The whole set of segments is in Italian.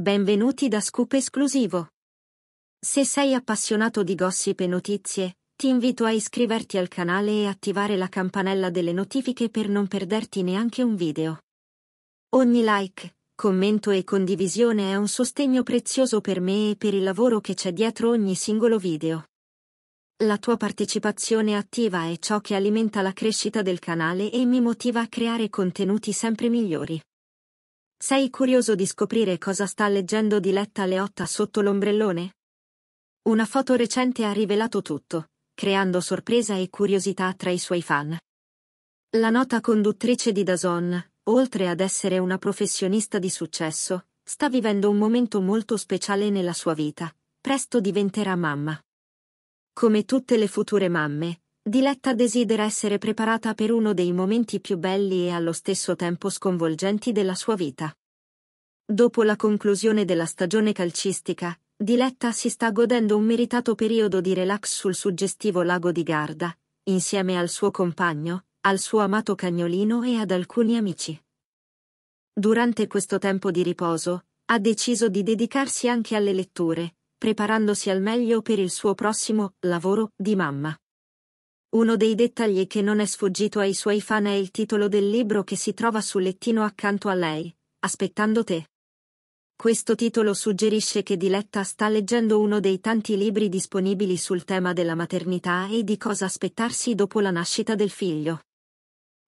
Benvenuti da Scoop Esclusivo. Se sei appassionato di gossip e notizie, ti invito a iscriverti al canale e attivare la campanella delle notifiche per non perderti neanche un video. Ogni like, commento e condivisione è un sostegno prezioso per me e per il lavoro che c'è dietro ogni singolo video. La tua partecipazione attiva è ciò che alimenta la crescita del canale e mi motiva a creare contenuti sempre migliori. Sei curioso di scoprire cosa sta leggendo Diletta Leotta sotto l'ombrellone? Una foto recente ha rivelato tutto, creando sorpresa e curiosità tra i suoi fan. La nota conduttrice di Dazon, oltre ad essere una professionista di successo, sta vivendo un momento molto speciale nella sua vita. Presto diventerà mamma. Come tutte le future mamme, Diletta desidera essere preparata per uno dei momenti più belli e allo stesso tempo sconvolgenti della sua vita. Dopo la conclusione della stagione calcistica, Diletta si sta godendo un meritato periodo di relax sul suggestivo lago di Garda, insieme al suo compagno, al suo amato cagnolino e ad alcuni amici. Durante questo tempo di riposo, ha deciso di dedicarsi anche alle letture, preparandosi al meglio per il suo prossimo lavoro di mamma. Uno dei dettagli che non è sfuggito ai suoi fan è il titolo del libro che si trova sul lettino accanto a lei, Aspettando te. Questo titolo suggerisce che Diletta sta leggendo uno dei tanti libri disponibili sul tema della maternità e di cosa aspettarsi dopo la nascita del figlio.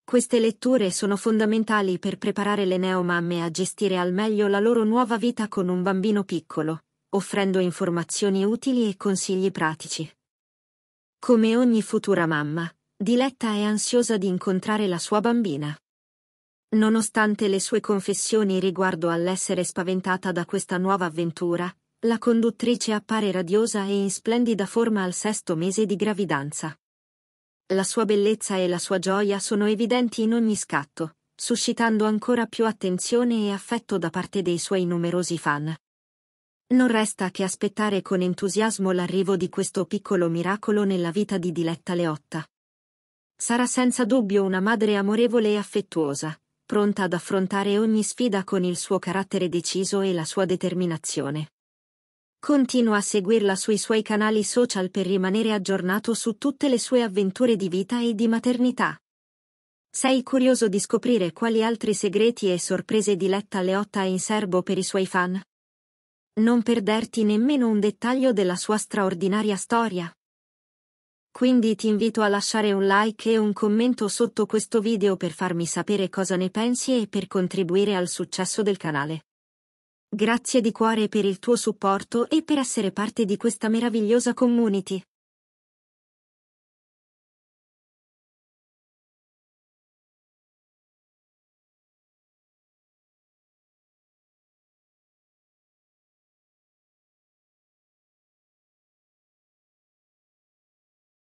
Queste letture sono fondamentali per preparare le neomamme a gestire al meglio la loro nuova vita con un bambino piccolo, offrendo informazioni utili e consigli pratici. Come ogni futura mamma, Diletta è ansiosa di incontrare la sua bambina. Nonostante le sue confessioni riguardo all'essere spaventata da questa nuova avventura, la conduttrice appare radiosa e in splendida forma al sesto mese di gravidanza. La sua bellezza e la sua gioia sono evidenti in ogni scatto, suscitando ancora più attenzione e affetto da parte dei suoi numerosi fan. Non resta che aspettare con entusiasmo l'arrivo di questo piccolo miracolo nella vita di Diletta Leotta. Sarà senza dubbio una madre amorevole e affettuosa, pronta ad affrontare ogni sfida con il suo carattere deciso e la sua determinazione. Continua a seguirla sui suoi canali social per rimanere aggiornato su tutte le sue avventure di vita e di maternità. Sei curioso di scoprire quali altri segreti e sorprese Diletta Leotta ha in serbo per i suoi fan? non perderti nemmeno un dettaglio della sua straordinaria storia. Quindi ti invito a lasciare un like e un commento sotto questo video per farmi sapere cosa ne pensi e per contribuire al successo del canale. Grazie di cuore per il tuo supporto e per essere parte di questa meravigliosa community.